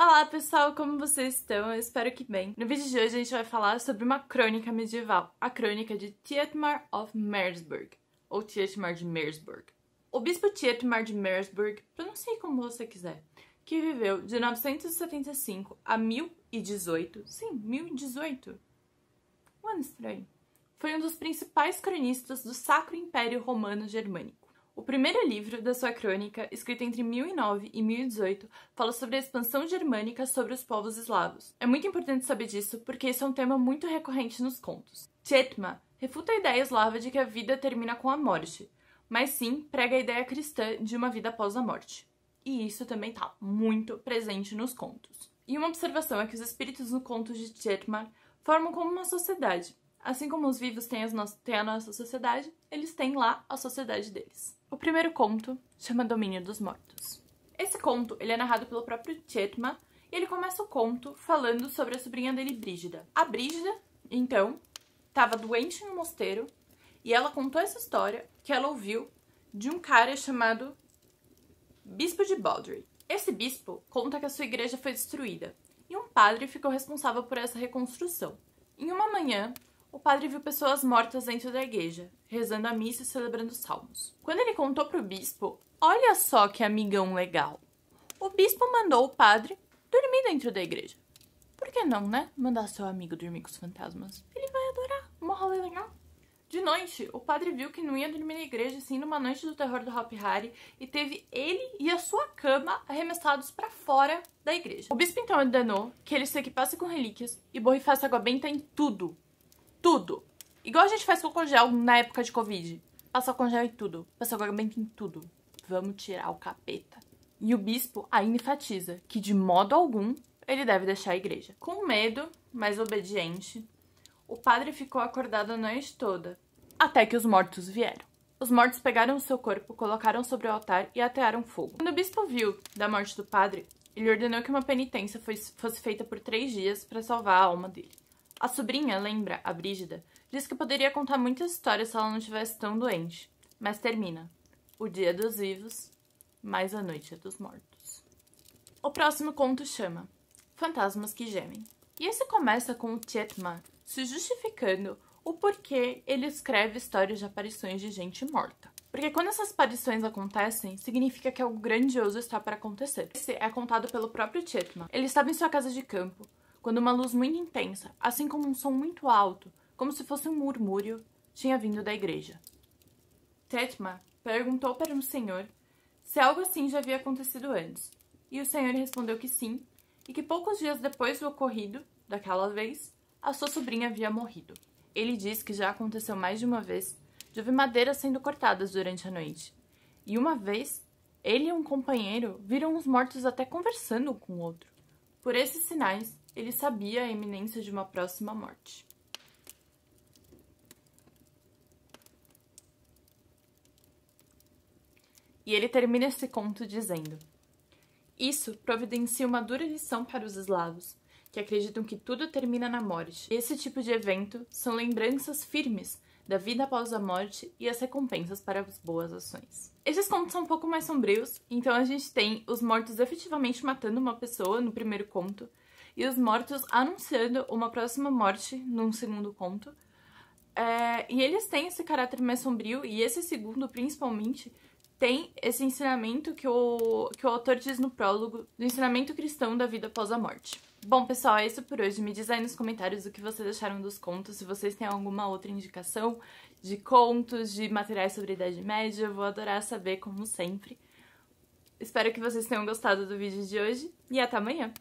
Olá pessoal, como vocês estão? Eu espero que bem. No vídeo de hoje a gente vai falar sobre uma crônica medieval, a crônica de Tietmar of Mersburg, ou Tietmar de Mersburg. O bispo Tietmar de Mersburg, pronuncie como você quiser, que viveu de 975 a 1018, sim, 1018, um ano estranho, foi um dos principais cronistas do Sacro Império Romano Germânico. O primeiro livro da sua crônica, escrito entre 1009 e 1018, fala sobre a expansão germânica sobre os povos eslavos. É muito importante saber disso porque isso é um tema muito recorrente nos contos. Tchetma refuta a ideia eslava de que a vida termina com a morte, mas sim prega a ideia cristã de uma vida após a morte. E isso também está muito presente nos contos. E uma observação é que os espíritos no conto de Tchetmar formam como uma sociedade, Assim como os vivos têm, no... têm a nossa sociedade, eles têm lá a sociedade deles. O primeiro conto chama Domínio dos Mortos. Esse conto ele é narrado pelo próprio Chetma e ele começa o conto falando sobre a sobrinha dele, Brígida. A Brígida, então, estava doente em um mosteiro e ela contou essa história que ela ouviu de um cara chamado Bispo de Baldry. Esse bispo conta que a sua igreja foi destruída e um padre ficou responsável por essa reconstrução. Em uma manhã, o padre viu pessoas mortas dentro da igreja, rezando a missa e celebrando salmos. Quando ele contou para o bispo, olha só que amigão legal. O bispo mandou o padre dormir dentro da igreja. Por que não, né? Mandar seu amigo dormir com os fantasmas. Ele vai adorar, Uma rola legal. De noite, o padre viu que não ia dormir na igreja, assim numa noite do terror do Hop Harry, e teve ele e a sua cama arremessados para fora da igreja. O bispo então ordenou que ele se equipasse com relíquias e borrifasse água benta em tudo tudo. Igual a gente faz com congel na época de Covid. Passou congel em tudo. Passou gargamento em tudo. Vamos tirar o capeta. E o bispo ainda enfatiza que de modo algum ele deve deixar a igreja. Com medo, mas obediente, o padre ficou acordado a noite toda, até que os mortos vieram. Os mortos pegaram o seu corpo, colocaram sobre o altar e atearam fogo. Quando o bispo viu da morte do padre, ele ordenou que uma penitência fosse feita por três dias para salvar a alma dele. A sobrinha, lembra, a Brígida, diz que poderia contar muitas histórias se ela não estivesse tão doente, mas termina. O dia dos vivos, mais a noite dos mortos. O próximo conto chama Fantasmas que Gemem. E esse começa com o Tietman se justificando o porquê ele escreve histórias de aparições de gente morta. Porque quando essas aparições acontecem, significa que algo grandioso está para acontecer. Esse é contado pelo próprio Chetman. Ele estava em sua casa de campo, quando uma luz muito intensa, assim como um som muito alto, como se fosse um murmúrio, tinha vindo da igreja. Tetma perguntou para o senhor se algo assim já havia acontecido antes, e o senhor respondeu que sim, e que poucos dias depois do ocorrido, daquela vez, a sua sobrinha havia morrido. Ele diz que já aconteceu mais de uma vez de ouvir madeiras sendo cortadas durante a noite. E uma vez, ele e um companheiro viram os mortos até conversando um com o outro. Por esses sinais, ele sabia a iminência de uma próxima morte. E ele termina esse conto dizendo: Isso providencia uma dura lição para os eslavos, que acreditam que tudo termina na morte. Esse tipo de evento são lembranças firmes da vida após a morte e as recompensas para as boas ações. Esses contos são um pouco mais sombrios, então a gente tem os mortos efetivamente matando uma pessoa no primeiro conto, e os mortos anunciando uma próxima morte num segundo conto. É, e eles têm esse caráter mais sombrio, e esse segundo, principalmente, tem esse ensinamento que o, que o autor diz no prólogo, do ensinamento cristão da vida após a morte. Bom, pessoal, é isso por hoje. Me diz aí nos comentários o que vocês acharam dos contos, se vocês têm alguma outra indicação de contos, de materiais sobre a Idade Média, eu vou adorar saber, como sempre. Espero que vocês tenham gostado do vídeo de hoje e até amanhã!